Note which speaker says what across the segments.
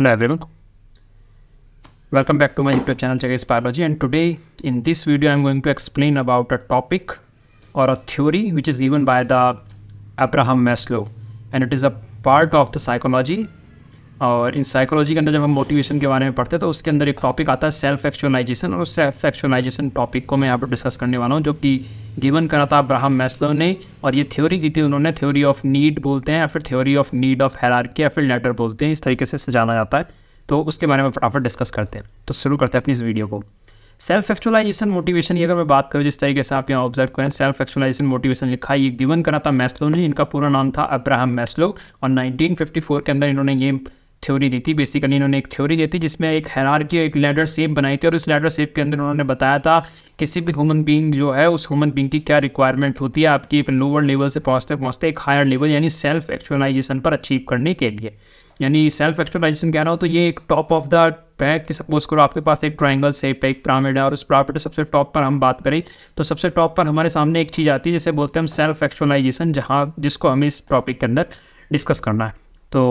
Speaker 1: Hello everyone. Welcome back to my YouTube channel Jagesh Biology and today in this video I'm going to explain about a topic or a theory which is given by the Abraham Maslow and it is a part of the psychology और in psychology के अंदर जब हम motivation के बारे में पढ़ते हैं तो उसके अंदर एक टॉपिक आता है सेल्फ एक्चुअलाइजेशन और उस सेल्फ एक्चुअलाइजेशन टॉपिक को मैं यहाँ पर डिस्कस करने वाला हूँ जो कि गिवन करा था अब्राहम मैस्लो ने और ये थ्योरी दी थी उन्होंने थ्योरी ऑफ नीड बोलते हैं या फिर theory of need of hierarchy या फिर लेटर बोलते हैं इस तरीके से सजाना जाता है तो उसके बारे में फटाफट डिस्कस करते हैं तो शुरू करते हैं अपनी इस वीडियो को सेल्फ एक्चुअलाइजेशन मोटिवेशन की अगर मैं बात करूँ जिस तरीके से आप यहाँ ऑब्जर्व करें सेल्फ एक्चुअलाइजेशन मोटिवेशन लिखा ये गिवन करा था मैस्लो ने इनका पूरा नाम था अब्राहम मैस्लो और 1954 के अंदर इन्होंने ये थ्योरी दी थी बेसिकली इन्होंने एक थ्योरी दी थी जिसमें एक हैरार की एक लेडर सेप बनाई थी और उस लेडर सेप के अंदर उन्होंने बताया था किसी भी ह्यूमन बींग जो है उस ह्यूमन बींग की क्या रिक्वायरमेंट होती है आपकी एक लोअर लेवल से पहुँचते पहुँचते एक हायर लेवल यानी सेल्फ एक्चुअलाइजेशन पर अचीव करने के लिए यानी सेल्फ एक्चुअलाइजेशन कह रहा हूँ तो ये एक टॉप ऑफ द पैक कि सपोज करो आपके पास एक ट्राइंगल सेप है एक पिरामिड है और उस पिरामिड सबसे टॉप पर हम बात करें तो सबसे टॉप पर हमारे सामने एक चीज़ आती है जिसे बोलते हैं हम सेल्फ एक्चुअलाइजेशन जहाँ जिसको हमें इस टॉपिक के अंदर डिस्कस करना है तो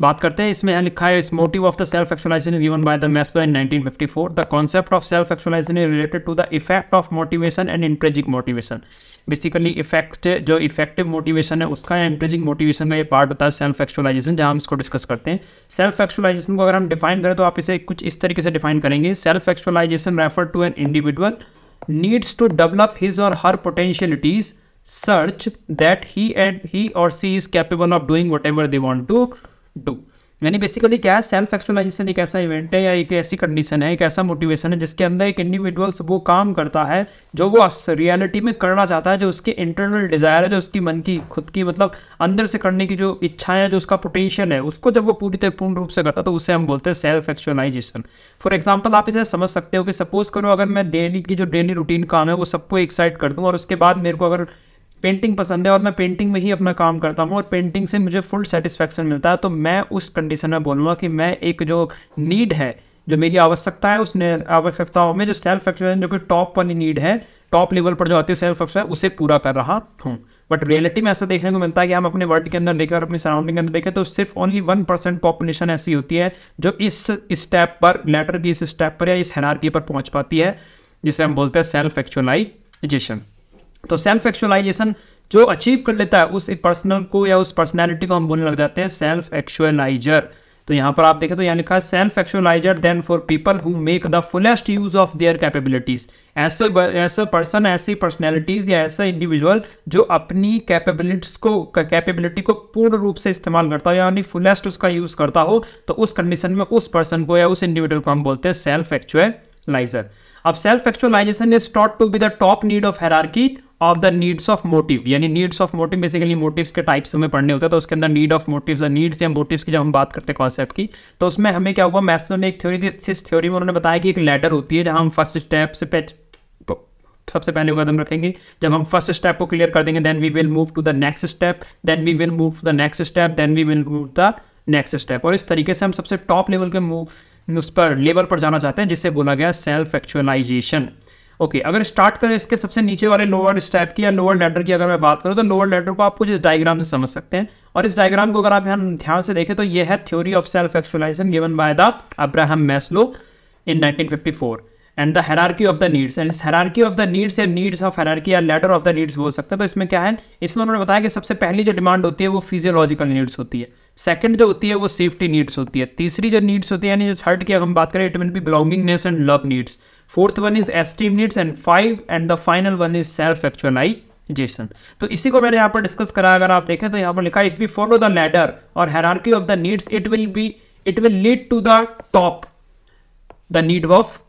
Speaker 1: बात करते हैं इसमें लिखा है इस motive of the self actualisation given by the Maslow in 1954 the concept of self actualisation is related to the effect of motivation and intrinsic motivation basically effect जो इफेक्टिव मोटिवेशन है उसका या इंट्रेजिक मोटिवेशन का ये पार्ट होता है self actualization जहाँ हम इसको डिस्कस करते हैं सेल्फ एक्चुअलाइजेशन को अगर हम डिफाइन करें तो आप इसे कुछ इस तरीके से डिफाइन करेंगे self actualisation refer to an individual needs to develop his or her potentialities सर्च that he and he or she is capable of doing whatever they want to do यानी बेसिकली क्या है self actualisation एक ऐसा event है या एक ऐसी कंडीशन है एक ऐसा मोटिवेशन है जिसके अंदर एक इंडिविजुअल्स वो काम करता है जो वो रियलिटी में करना चाहता है जो उसके इंटरनल डिज़ायर है जो उसकी मन की खुद की मतलब अंदर से करने की जो इच्छाएं है जो उसका पोटेंशियल है उसको जब वो पूरी तरह पूर्ण रूप से करता है तो उसे हम बोलते हैं सेल्फ एक्चुअलाइजेशन फॉर एग्जाम्पल आप इसे समझ सकते हो कि सपोज करो अगर मैं डेली की जो डेली रूटीन काम है वो सबको एक्साइट कर दूँ और उसके बाद मेरे को अगर पेंटिंग पसंद है और मैं पेंटिंग में ही अपना काम करता हूँ और पेंटिंग से मुझे फुल सेटिस्फेक्शन मिलता है तो मैं उस कंडीशन में बोलूँगा कि मैं एक जो नीड है जो मेरी आवश्यकता है उस आवश्यकताओं में जो सेल्फ एक्सप्रेशन जो कि टॉप वाली नीड है टॉप लेवल पर जो आती है सेल्फ एक्सप्रेशन उसे पूरा कर रहा हूँ बट रियलिटी में ऐसा देखने को मिलता है कि हम अपने वर्ल्ड के अंदर देखें और अपने सराउंडिंग के अंदर देखें तो सिर्फ ओनली वन परसेंट पॉपुलेशन ऐसी होती है जो इस स्टेप पर लेटर की इस स्टेप पर या इस हैनार्की पर पहुंच पाती है जिसे हम बोलते हैं सेल्फ एक्चुअलाइजेशन तो सेल्फ एक्चुअलाइजेशन जो अचीव कर लेता है उस पर्सनल को या उस पर्सनैलिटी को हम बोलने लग जाते हैं सेल्फ एक्चुअलाइजर तो यहाँ पर आप देखें तो यहाँ लिखा है self actualiser then for people who make the fullest use of their capabilities ऐसे ऐसे पर्सन ऐसी पर्सनैलिटीज या ऐसा इंडिविजुअल जो अपनी कैपेबिलिटीज को कैपेबिलिटी को पूर्ण रूप से इस्तेमाल करता हो यानी फुलेस्ट उसका यूज करता हो तो उस कंडीशन में उस पर्सन को या उस इंडिविजुअल को हम बोलते हैं सेल्फ एक्चुअलाइजर अब self actualisation is thought to be the top need of hierarchy of the needs of motive यानी needs of motive basically motives के टाइप्स हमें पढ़ने होते हैं तो उसके अंदर नीड ऑफ मोटिव नीड्स या मोटिव्स की जब हम बात करते हैं कॉन्सेप्ट की तो उसमें हमें क्या हुआ मैथ्स ने एक थ्योरी दी इस थ्योरी में उन्होंने बताया कि एक लेटर होती है जहाँ हम फर्स्ट स्टेप से सबसे पहले कदम रखेंगे जब हम फर्स्ट स्टेप को क्लियर कर देंगे then we will move to the next step then we will move to the next step then we will move the next step और इस तरीके से हम सबसे टॉप लेवल के मूव उस पर लेवल पर जाना चाहते हैं जिससे बोला गया सेल्फ एक्चुअलाइजेशन ओके okay, अगर स्टार्ट करें इसके सबसे नीचे वाले लोअर स्टेप की या लोअर लेटर की अगर मैं बात करूँ तो लोअर लेटर को आप कुछ इस डायग्राम से समझ सकते हैं और इस डायग्राम को अगर आप यहाँ ध्यान से देखें तो यह है theory of self actualisation given by the Abraham Maslow in 1954 and the hierarchy of the needs and is of the needs या नीड्स ऑफ हेरारकी या लेटर ऑफ द नीड्स बोल सकते हैं तो इसमें क्या है इसमें उन्होंने बताया कि सबसे पहली जो डिमांड होती है वो फिजियोलॉजिकल नीड्स होती है सेकंड जो होती है वो सेफ्टी नीड्स होती है तीसरी जो नीड्स होती है यानी जो थर्ड की अगर हम बात करें it will be belongingness and love needs fourth one is estimates and five and the final one is self actualisation तो इसी को मैंने यहाँ पर डिस्कस करा अगर आप देखें तो यहाँ पर लिखा if we follow the ladder or hierarchy of the needs it will be it will lead to the top the need of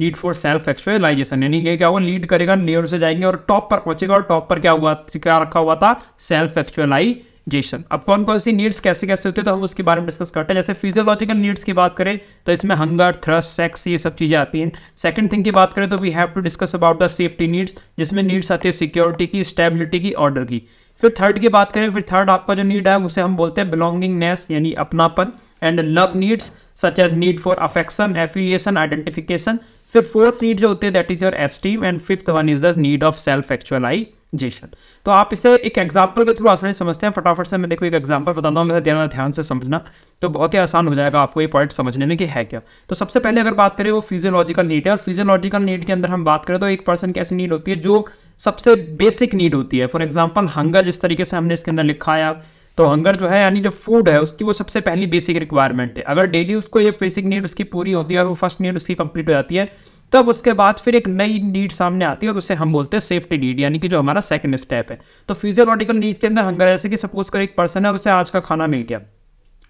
Speaker 1: need for self actualisation यानी क्या हुआ लीड करेगा नियर से जाएंगे और टॉप पर पहुंचेगा और टॉप पर क्या हुआ क्या रखा हुआ था सेल्फ एक्चुअलाइज जेशन अब कौन कौन सी नीड्स कैसे कैसे होते हैं तो हम उसके बारे में डिस्कस करते हैं जैसे फिजियोलॉजिकल नीड्स की बात करें तो इसमें हंगर थ्रस्ट सेक्स ये सब चीज़ें आती हैं सेकंड थिंग की बात करें तो we have to discuss about the safety needs जिसमें नीड्स आती है सिक्योरिटी की स्टेबिलिटी की ऑर्डर की फिर थर्ड की बात करें फिर थर्ड आपका जो नीड है उसे हम बोलते हैं बिलोंगिंगनेस यानी अपनापन and love needs such as need for affection affiliation identification फिर फोर्थ नीड जो होती है that is your esteem and fifth one is the need of self actualise जी सर तो आप इसे एक एग्जाम्पल के थ्रू आसानी समझते हैं फटाफट से मैं देखो एक एग्जाम्पल बताता हूँ मेरा ध्यान ध्यान से समझना तो बहुत ही आसान हो जाएगा आपको ये पॉइंट समझने में कि है क्या तो सबसे पहले अगर बात करें वो फिजियोलॉजिकल नीड है और फिजियोलॉजिकल नीड के अंदर हम बात करें तो एक पर्सन की ऐसी नीड होती है जो सबसे बेसिक नीड होती है फॉर एग्जाम्पल हंगर जिस तरीके से हमने इसके अंदर लिखा है तो हंगर जो है यानी जो फूड है उसकी वो सबसे पहली बेसिक रिक्वायरमेंट है अगर डेली उसको ये बेसिक नीड उसकी पूरी होती है और वो फर्स्ट नीड उसकी कंप्लीट हो जाती है तब उसके बाद फिर एक नई नीड सामने आती है और उसे हम बोलते हैं सेफ्टी नीड यानी कि जो हमारा सेकंड स्टेप है तो फिजियोलॉजिकल नीड के अंदर हंगर ऐसे कि सपोज कर एक पर्सन है उसे आज का खाना मिल गया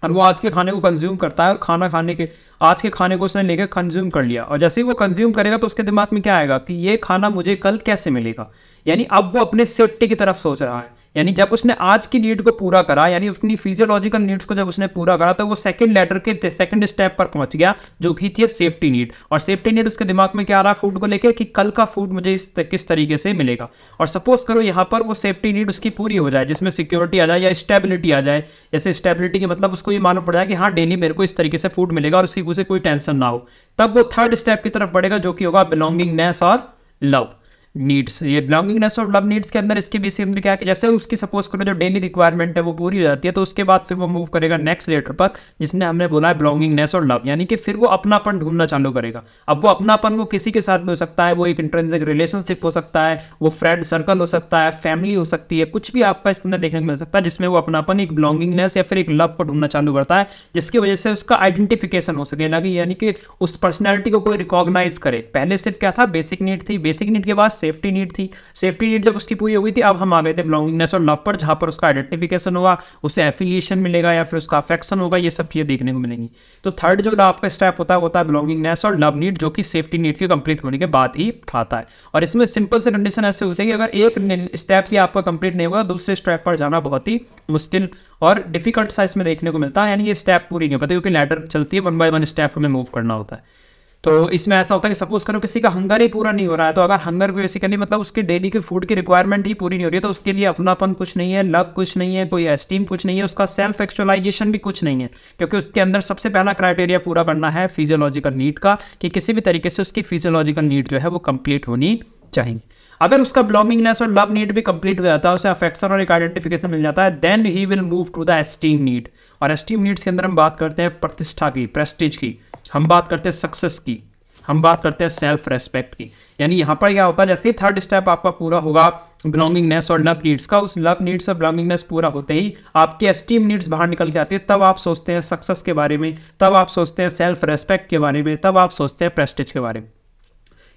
Speaker 1: और वो आज के खाने को कंज्यूम करता है और खाना खाने के आज के खाने को उसने लेकर कंज्यूम कर लिया और जैसे ही वो कंज्यूम करेगा तो उसके दिमाग में क्या आएगा कि ये खाना मुझे कल कैसे मिलेगा यानी अब वो अपने सेफ्टी की तरफ सोच रहा है यानी जब उसने आज की नीड को पूरा करा यानी अपनी फिजियोलॉजिकल नीड्स को जब उसने पूरा करा तो वो सेकंड लेटर के सेकंड स्टेप पर पहुंच गया जो कि थी सेफ्टी नीड और सेफ्टी नीड उसके दिमाग में क्या आ रहा फूड को लेके कि कल का फूड मुझे इस किस तरीके से मिलेगा और सपोज करो यहाँ पर वो सेफ्टी नीड उसकी पूरी हो जाए जिसमें सिक्योरिटी आ जाए या स्टेबिलिटी आ जाए जैसे स्टेबिलिटी के मतलब उसको ये मानना पड़ जाए कि हाँ डेली मेरे को इस तरीके से फूड मिलेगा और उसकी उसे कोई टेंशन ना हो तब वो थर्ड स्टेप की तरफ बढ़ेगा जो कि होगा बिलोंगिंगनेस और लव नीड्स ये लॉन्गिंगनेस और लव नीड्स के अंदर इसके बेसिस में क्या जैसे उसकी सपोज करो जो डेली रिक्वायरमेंट है वो पूरी हो जाती है तो उसके बाद फिर वो मूव करेगा नेक्स्ट लेटर पर जिसने हमने बोला है बिलोंगिंगनेस और लव यानी कि फिर वो अपनापन ढूंढना चालू करेगा अब वो अपनापन वो किसी के साथ भी हो सकता है वो एक इंटरेंसिक रिलेशनशिप हो सकता है वो फ्रेंड सर्कल हो सकता है फैमिली हो सकती है कुछ भी आपका इसके अंदर देखने को मिल सकता है जिसमें वो अपनापन एक बिलोंगिंगनेस या फिर एक लव को ढूंढना चालू करता है जिसकी वजह से उसका आइडेंटिफिकेशन हो सके यानी कि उस पर्सनैलिटी को कोई रिकॉग्नाइज करे पहले सिर्फ क्या था बेसिक नीड थी बेसिक नीड के बाद सेफ्टी नीड थी सेफ्टी नीड जब उसकी पूरी हो गई थी अब हम आ गए थे बिलोंगिंगनेस और लव पर जहाँ पर उसका आइडेंटिफिकेशन होगा उसे एफिलिएशन मिलेगा या फिर उसका अफेक्शन होगा ये सब चीज़ें देखने को मिलेंगी तो थर्ड जो आपका स्टेप होता है वो होता है बिलोंगिंगनेस और लव नीड जो कि सेफ्टी नीड के कंप्लीट होने के बाद ही आता है और इसमें सिंपल से कंडीशन ऐसे होती है कि अगर एक स्टेप भी आपका कंप्लीट नहीं होगा दूसरे स्टेप पर जाना बहुत ही मुश्किल और डिफिकल्ट साइज में देखने को मिलता है यानी ये स्टेप पूरी नहीं होती क्योंकि लैडर चलती है वन बाय वन स्टेप हमें मूव करना होता है तो इसमें ऐसा होता है कि सपोज करो किसी का हंगर ही पूरा नहीं हो रहा है तो अगर हंगर बेसिकली मतलब उसके डेली के फूड की रिक्वायरमेंट ही पूरी नहीं हो रही है तो उसके लिए अपनापन कुछ नहीं है लव कुछ नहीं है कोई एस्टीम कुछ नहीं है उसका सेल्फ एक्चुअलाइजेशन भी कुछ नहीं है क्योंकि उसके अंदर सबसे पहला क्राइटेरिया पूरा करना है फिजियोलॉजिकल नीड का कि किसी भी तरीके से उसकी फिजियोलॉजिकल नीड जो है वो कंप्लीट होनी चाहिए अगर उसका ब्लॉमिंगनेस और लव नीड भी कंप्लीट हो जाता है उसे अफेक्शन और एक आइडेंटिफिकेशन मिल जाता है then he will move to the esteem need और एस्टीम नीड्स के अंदर हम बात करते हैं प्रतिष्ठा की प्रेस्टिज की हम बात करते हैं सक्सेस की हम बात करते हैं सेल्फ रेस्पेक्ट की यानी यहाँ पर क्या होता है जैसे ही थर्ड स्टेप आपका पूरा होगा बिलोंगिंगनेस और लव नीड्स का उस लव नीड्स और बिलोंगिंगनेस पूरा होते ही आपके एस्टीम नीड्स बाहर निकल के आते हैं तब आप सोचते हैं सक्सेस के बारे में तब आप सोचते हैं सेल्फ रेस्पेक्ट के बारे में तब आप सोचते हैं प्रेस्टिज के बारे में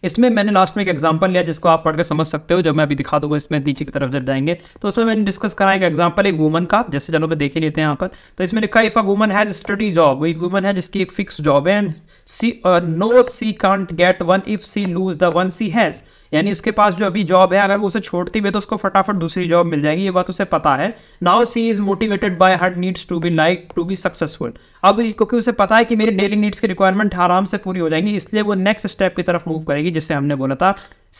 Speaker 1: इसमें मैंने लास्ट में एक एग्जाम्पल लिया जिसको आप पढ़कर समझ सकते हो जब मैं अभी दिखा दूंगा इसमें नीचे की तरफ जब जाएंगे तो उसमें मैंने डिस्कस करा एक एग्जाम्पल एक वुमन का जैसे जनों मैं देख ही लेते हैं यहाँ पर तो इसमें लिखा if a woman has steady job एक वुमन है जिसकी एक फिक्स जॉब है and she know she can't get one if she lose the one she has यानी उसके पास जो अभी जॉब है अगर उसे छोड़ती भी तो उसको फटाफट दूसरी जॉब मिल जाएगी ये बात उसे पता है now she is motivated by her needs to be like to be successful अब क्योंकि उसे पता है कि मेरी डेली नीड्स की रिक्वायरमेंट आराम से पूरी हो जाएंगी इसलिए वो नेक्स्ट स्टेप की तरफ मूव करेगी जिससे हमने बोला था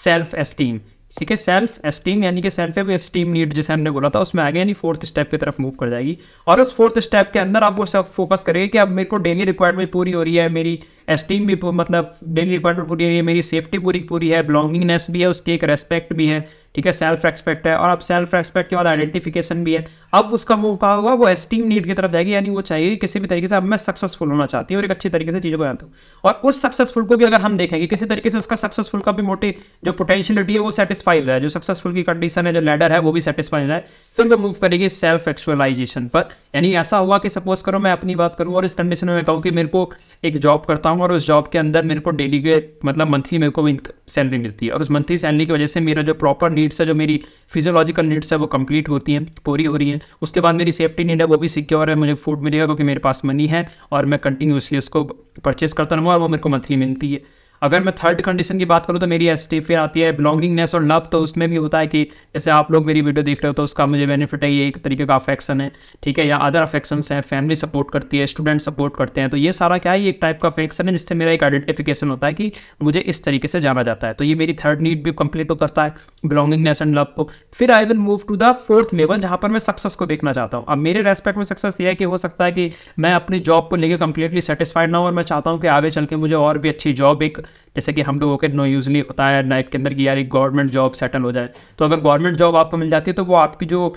Speaker 1: सेल्फ एस्टीम ठीक है सेल्फ एस्टीम यानी कि सेल्फ एस्टीम नीड जिसे हमने बोला था उसमें आगे यानी फोर्थ स्टेप की तरफ मूव कर जाएगी और उस फोर्थ स्टेप के अंदर आप वो सब फोकस करेंगे कि अब मेरे को डेली रिक्वायरमेंट पूरी हो रही है मेरी एस्टीम भी मतलब डेली रिक्वायरमेंट पूरी है मेरी सेफ्टी पूरी पूरी है बिलोंगिंगनेस भी है उसकी एक रेस्पेक्ट भी है ठीक है सेल्फ रेस्पेक्ट है और अब सेल्फ रेस्पेक्ट के बाद आइडेंटिफिकेशन भी है अब उसका मूव कहा होगा वो एस्टीम नीड की तरफ जाएगी यानी वो चाहिए कि किसी भी तरीके से अब मैं सक्सेसफुल होना चाहती हूँ और एक अच्छी तरीके से चीज़ों को जानता हूँ और उस सक्सेसफुल को भी अगर हम देखेंगे किसी तरीके से उसका सक्सेसफुल का भी मोटी जो पोटेंशियलिटी है वो सेटिस्फाइड है जो सक्सेसफुल की कंडीशन है जो लेडर है वो भी सेटिस्फाइड है फिर वो मूव करेगी सेल्फ एक्चुअलाइजेशन पर यानी ऐसा हुआ कि सपोज करो मैं अपनी बात करूँ और इस कंडीशन में मैं कहूँ कि मेरे को एक जॉब करता हूँ हूँ और उस जॉब के अंदर मेरे को डेली के मतलब मंथली मेरे को सैलरी मिलती है और उस मंथली सैलरी की वजह से मेरा जो प्रॉपर नीड्स है जो मेरी फिजियोलॉजिकल नीड्स है वो कंप्लीट होती हैं पूरी हो रही है उसके बाद मेरी सेफ्टी नीड है वो भी सिक्योर है मुझे फूड मिलेगा क्योंकि मेरे पास मनी है और मैं कंटिन्यूसली उसको परचेस करता रहूँगा और वो मेरे को मंथली मिलती है अगर मैं थर्ड कंडीशन की बात करूँ तो मेरी एस फिर आती है बिलोंगिंगनेस और लव तो उसमें भी होता है कि जैसे आप लोग मेरी वीडियो देख रहे हो तो उसका मुझे बेनिफिट है ये एक तरीके का अफेक्शन है ठीक है या अदर अफेक्शन है फैमिली सपोर्ट करती है स्टूडेंट सपोर्ट करते हैं तो ये सारा क्या है एक टाइप का अफेक्शन है जिससे मेरा एक आइडेंटिफिकेशन होता है कि मुझे इस तरीके से जाना जाता है तो ये मेरी थर्ड नीड भी कंप्लीट करता है बिलोंगिंगनेस एंड लव को फिर I will move to the fourth level जहाँ पर मैं सक्सेस को देखना चाहता हूँ अब मेरे रेस्पेक्ट में सक्सेस ये है कि हो सकता है कि मैं अपनी जॉब को लेकर कंप्लीटली सेटिस्फाइड ना हो और मैं चाहता हूँ कि आगे चल के मुझे और भी अच्छी जॉब एक जैसे कि हम लोगों के नो यूजली होता है लाइफ के अंदर कि यार एक गवर्नमेंट जॉब सेटल हो जाए तो अगर गवर्नमेंट जॉब आपको मिल जाती है तो वो आपकी जो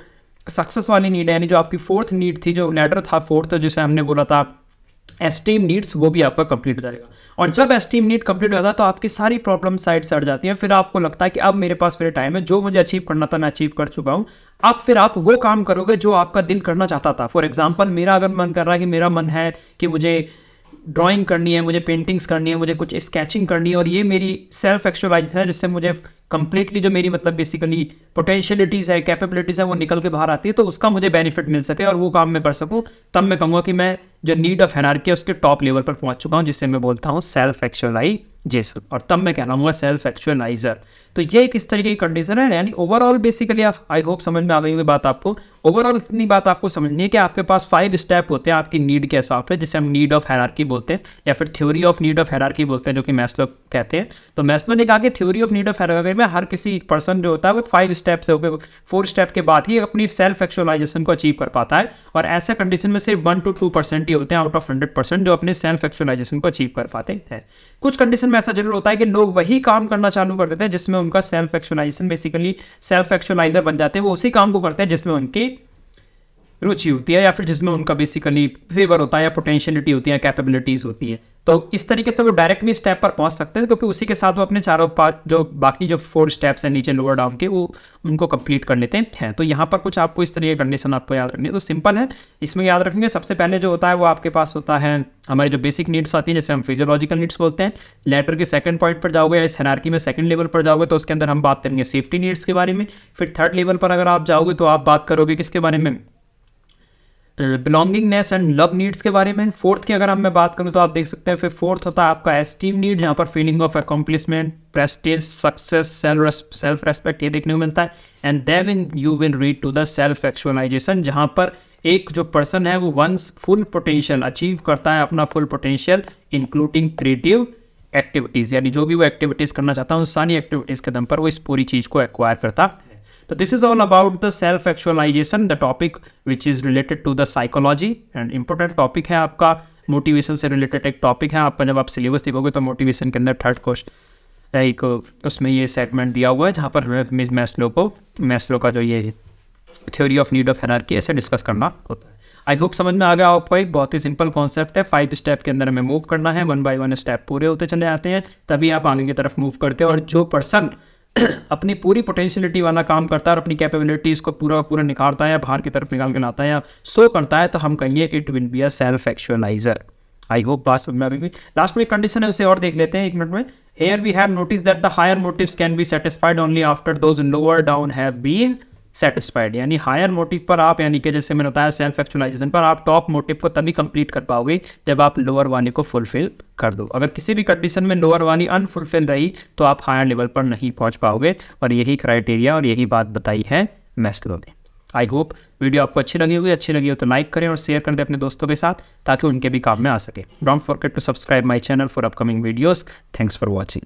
Speaker 1: सक्सेस वाली नीड है यानी जो आपकी फोर्थ नीड थी जो लेटर था फोर्थ जिसे हमने बोला था एस्टीम नीड्स वो भी आपका कंप्लीट हो जाएगा और जब एस्टीम नीड कंप्लीट हो जाता है तो आपकी सारी प्रॉब्लम साइड से हट जाती है फिर आपको लगता है कि अब मेरे पास मेरे टाइम है जो मुझे अचीव करना था मैं अचीव कर चुका हूँ अब फिर आप वो काम करोगे जो आपका दिल करना चाहता था फॉर एग्जाम्पल मेरा अगर मन कर रहा है कि मेरा मन है कि मुझे ड्राइंग करनी है मुझे पेंटिंग्स करनी है मुझे कुछ स्केचिंग करनी है और ये मेरी सेल्फ एक्सरसाइज है जिससे मुझे कंप्लीटली जो मेरी मतलब बेसिकली पोटेंशियलिटीज़ है कैपेबिलिटीज़ है वो निकल के बाहर आती है तो उसका मुझे बेनिफिट मिल सके और वो काम मैं कर सकूँ तब मैं कहूँगा कि मैं जो नीड ऑफ हेनार्की है उसके टॉप लेवल पर पहुंच चुका हूं जिससे मैं बोलता हूं सेल्फ एक्चुअलाइजेशन और तब मैं कहलाऊंगा सेल्फ एक्चुअलाइजर तो ये एक इस तरीके की कंडीशन है यानी ओवरऑल बेसिकली आप आई होप समझ में आ गई हुई बात आपको ओवरऑल इतनी बात आपको समझनी है कि आपके पास फाइव स्टेप होते हैं आपकी नीड के हिसाब से जिसे हम नीड ऑफ हेनार्की बोलते हैं या फिर थ्योरी ऑफ नीड ऑफ हेनार्की बोलते हैं जो कि मैस्लो कहते हैं तो मैस्लो ने कहा कि थ्योरी ऑफ नीड ऑफ हेनार्की में हर किसी पर्सन जो होता है वो फाइव स्टेप से होकर फोर स्टेप के बाद ही अपनी सेल्फ एक्चुअलाइजेशन को अचीव कर पाता है और ऐसे कंडीशन में सिर्फ one two two percent seventy होते हैं आउट ऑफ हंड्रेड परसेंट जो अपने सेल्फ एक्चुअलाइजेशन को अचीव कर पाते हैं कुछ कंडीशन में ऐसा जरूर होता है कि लोग वही काम करना चालू कर देते हैं जिसमें उनका self actualization basically self actualizer बन जाते हैं वो उसी काम को करते हैं जिसमें उनकी रुचि होती है या फिर जिसमें उनका बेसिकली फेवर होता है या पोटेंशियलिटी होती है कैपेबिलिटीज होती है तो इस तरीके से वो डायरेक्ट भी स्टेप पर पहुंच सकते हैं क्योंकि उसी के साथ वो अपने चारों पाँच जो बाकी जो फोर स्टेप्स हैं नीचे लोअर डाउन के वो उनको कंप्लीट कर लेते हैं तो यहाँ पर कुछ आपको इस तरीके की कंडीशन आपको याद रखनी है तो सिंपल है इसमें याद रखेंगे सबसे पहले जो होता है वो आपके पास होता है हमारे जो बेसिक नीड्स आती हैं जैसे हम फिजियोलॉजिकल नीड्स बोलते हैं लेटर के सेकंड पॉइंट पर जाओगे या इस हनारकी में सेकंड लेवल पर जाओगे तो उसके अंदर हम बात करेंगे सेफ्टी नीड्स के बारे में फिर थर्ड लेवल पर अगर आप जाओगे तो आप बात करोगे किसके बारे में बिलोंगिंगनेस एंड लव नीड्स के बारे में फोर्थ की अगर हम मैं बात करूँ तो आप देख सकते हैं फिर फोर्थ होता है आपका एस्टीम नीड जहाँ पर feeling of accomplishment prestige success self self respect ये देखने को मिलता है and then you will read to the self actualization जहाँ पर एक जो पर्सन है वो वंस फुल पोटेंशियल अचीव करता है अपना full potential including creative activities यानी जो भी वो एक्टिविटीज़ करना चाहता है उन सारी एक्टिविटीज़ के दम पर वो इस पूरी चीज़ को एक्वायर करता तो this is all about the self actualization the topic which is related to the psychology and important topic है आपका मोटिवेशन से रिलेटेड एक टॉपिक है आपका जब आप सिलेबस देखोगे तो मोटिवेशन के अंदर थर्ड क्वेश्चन एक उसमें ये सेगमेंट दिया हुआ है जहाँ पर मिस मैस्लो को मैस्लो का जो ये थ्योरी ऑफ नीड ऑफ की ऐसे डिस्कस करना होता है आई होप समझ में आ गया आपको एक बहुत ही सिंपल कॉन्सेप्ट है फाइव स्टेप के अंदर हमें मूव करना है वन बाय वन स्टेप पूरे होते चले जाते हैं तभी आप आगे की तरफ मूव करते हो और जो पर्सन अपनी पूरी पोटेंशियलिटी वाला काम करता है और अपनी कैपेबिलिटीज़ को पूरा पूरा निखारता है बाहर की तरफ निकाल के लाता है या सो करता है तो हम कहेंगे कि it will be a self actualizer I hope बात समझ में अभी भी लास्ट में कंडीशन है उसे और देख लेते हैं एक मिनट में here we have notice that the higher motives can be satisfied only after those lower down have been satisfied यानी हायर मोटिव पर आप यानी कि जैसे मैंने बताया सेल्फ एक्चुअलाइजेशन पर आप टॉप मोटिव को तभी कंप्लीट कर पाओगे जब आप लोअर वानी को फुलफिल कर दो अगर किसी भी कंडीशन में लोअर वानी अनफुलफिल रही तो आप हायर लेवल पर नहीं पहुंच पाओगे और यही क्राइटेरिया और यही बात बताई है मैस्लो ने आई होप वीडियो आपको अच्छी लगी होगी अच्छी लगी हो तो लाइक करें और शेयर कर दें अपने दोस्तों के साथ ताकि उनके भी काम में आ सके don't forget to subscribe my channel for upcoming videos thanks for watching